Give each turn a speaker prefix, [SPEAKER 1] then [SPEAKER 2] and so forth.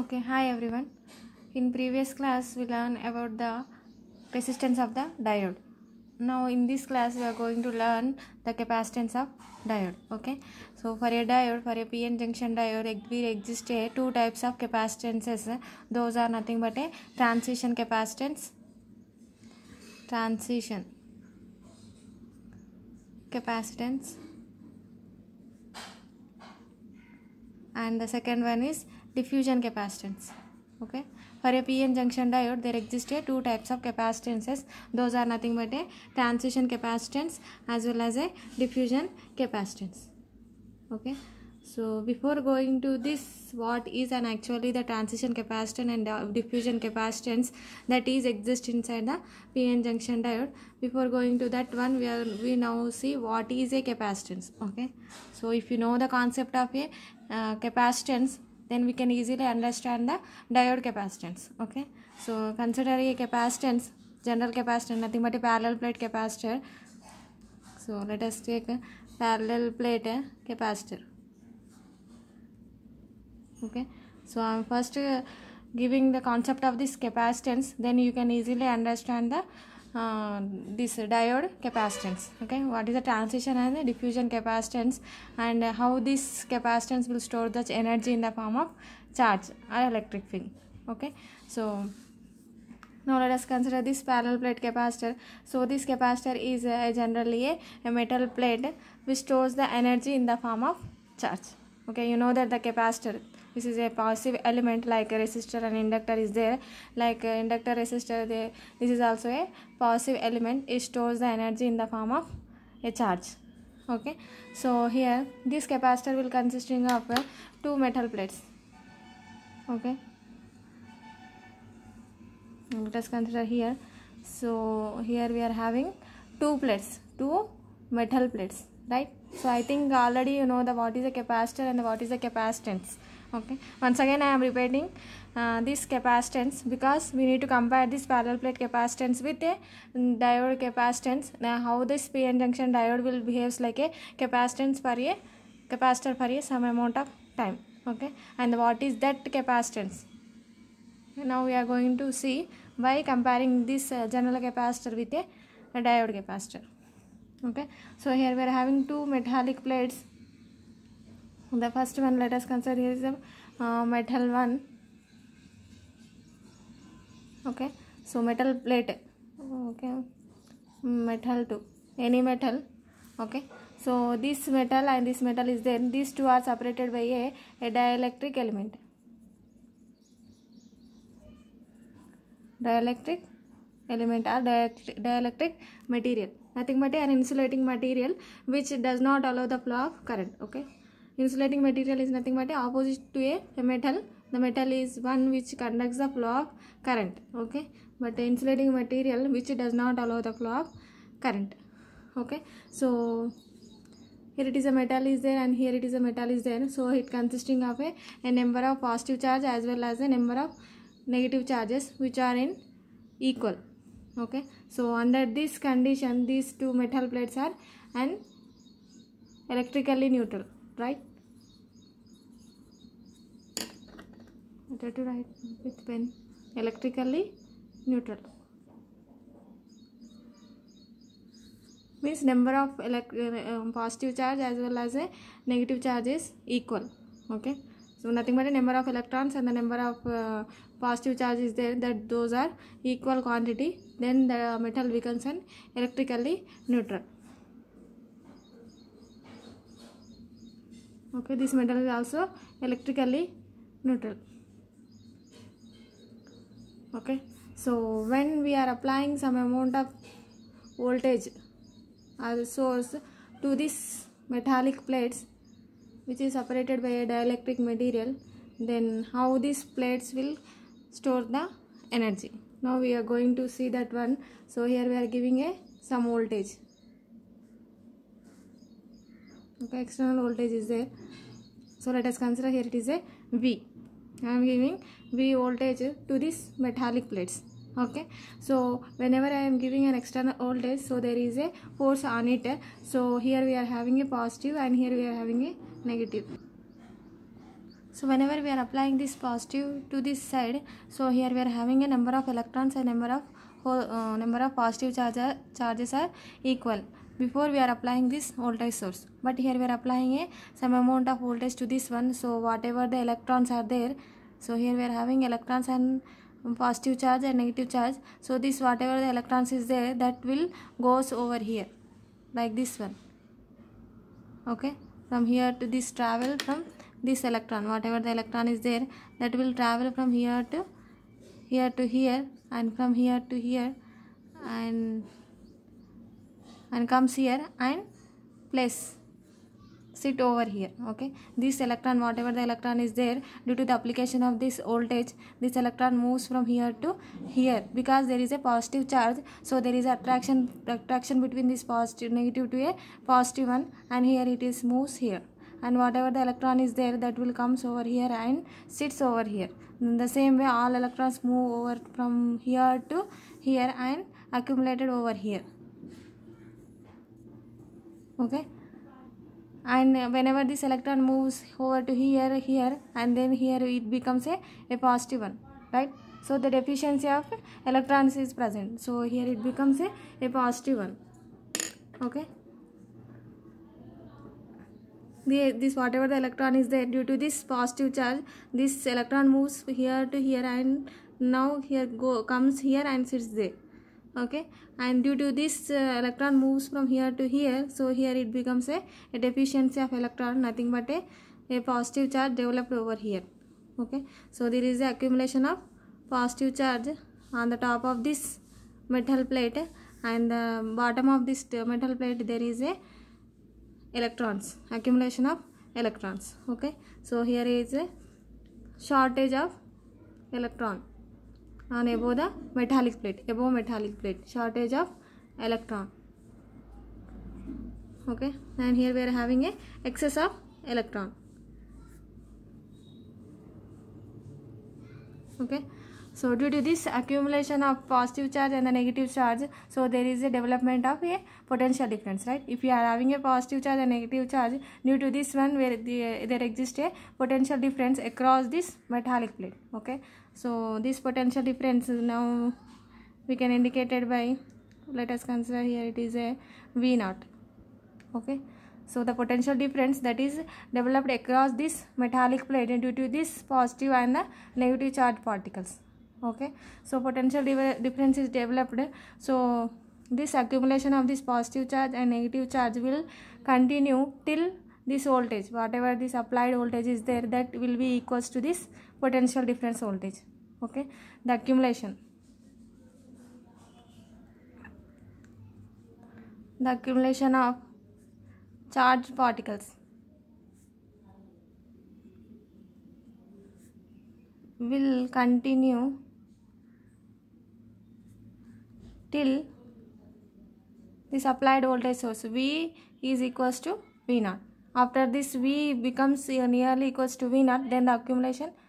[SPEAKER 1] okay hi everyone in previous class we learned about the resistance of the diode now in this class we are going to learn the capacitance of diode okay so for a diode for a pn junction diode we exist a two types of capacitances those are nothing but a transition capacitance transition capacitance and the second one is diffusion capacitance okay for a pn junction diode there exist a two types of capacitances those are nothing but a transition capacitance as well as a diffusion capacitance okay so before going to this what is and actually the transition capacitance and diffusion capacitance that is exist inside the pn junction diode before going to that one we are we now see what is a capacitance okay so if you know the concept of a uh, capacitance then we can easily understand the diode capacitance okay so consider a capacitance general capacitance. nothing but a parallel plate capacitor so let us take a parallel plate capacitor okay so i am first uh, giving the concept of this capacitance then you can easily understand the uh, this diode capacitance okay what is the transition and diffusion capacitance and how this capacitance will store the energy in the form of charge or electric field okay so now let us consider this parallel plate capacitor so this capacitor is uh, generally a, a metal plate which stores the energy in the form of charge okay you know that the capacitor this is a passive element like a resistor and inductor is there like uh, inductor resistor there. this is also a passive element it stores the energy in the form of a charge okay so here this capacitor will consisting of uh, two metal plates okay let us consider here so here we are having two plates two metal plates right so i think already you know the what is a capacitor and what is a capacitance okay once again i am repeating uh, this capacitance because we need to compare this parallel plate capacitance with a diode capacitance now how this pn junction diode will behaves like a capacitance for a capacitor for a some amount of time okay and what is that capacitance now we are going to see by comparing this uh, general capacitor with a, a diode capacitor okay so here we are having two metallic plates the first one let us consider here is a uh, metal one okay so metal plate okay metal two any metal okay so this metal and this metal is there these two are separated by a, a dielectric element dielectric element or dielectric material nothing but an insulating material which does not allow the flow of current okay insulating material is nothing but opposite to a metal the metal is one which conducts the flow of current okay but the insulating material which does not allow the flow of current okay so here it is a metal is there and here it is a metal is there so it consisting of a, a number of positive charge as well as a number of negative charges which are in equal okay so under this condition these two metal plates are and electrically neutral right try to write with pen electrically neutral means number of elect uh, positive charge as well as a negative charge is equal okay so nothing but a number of electrons and the number of uh, positive charge is there that those are equal quantity then the metal becomes an electrically neutral okay this metal is also electrically neutral okay so when we are applying some amount of voltage as source to this metallic plates which is separated by a dielectric material then how these plates will store the energy now we are going to see that one so here we are giving a some voltage okay external voltage is there so let us consider here it is a v i am giving v voltage to this metallic plates okay so whenever i am giving an external voltage so there is a force on it so here we are having a positive and here we are having a negative so whenever we are applying this positive to this side so here we are having a number of electrons and number of uh, number of positive charge charges are equal before we are applying this voltage source but here we are applying a some amount of voltage to this one so whatever the electrons are there so here we are having electrons and positive charge and negative charge so this whatever the electrons is there that will goes over here like this one okay from here to this travel from this electron whatever the electron is there that will travel from here to here to here and from here to here and and comes here and place sit over here okay this electron whatever the electron is there due to the application of this voltage this electron moves from here to here because there is a positive charge so there is attraction attraction between this positive negative to a positive one and here it is moves here and whatever the electron is there that will comes over here and sits over here in the same way all electrons move over from here to here and accumulated over here okay and whenever this electron moves over to here here and then here it becomes a, a positive one right so the deficiency of electrons is present so here it becomes a, a positive one okay the, this whatever the electron is there due to this positive charge this electron moves here to here and now here go comes here and sits there okay and due to this uh, electron moves from here to here so here it becomes a, a deficiency of electron nothing but a, a positive charge developed over here okay so there is a accumulation of positive charge on the top of this metal plate and the bottom of this metal plate there is a electrons accumulation of electrons okay so here is a shortage of electron and above the metallic plate above metallic plate shortage of electron okay and here we are having a excess of electron okay so due to this accumulation of positive charge and the negative charge so there is a development of a potential difference right if you are having a positive charge and negative charge due to this one where the, there exists a potential difference across this metallic plate okay so this potential difference now we can indicate it by let us consider here it is a v naught okay so the potential difference that is developed across this metallic plate due to this positive and the negative charge particles okay so potential difference is developed so this accumulation of this positive charge and negative charge will continue till this voltage whatever this applied voltage is there that will be equals to this potential difference voltage okay the accumulation the accumulation of charged particles will continue till the supplied voltage source V is equals to V naught. After this V becomes nearly equals to V naught then the accumulation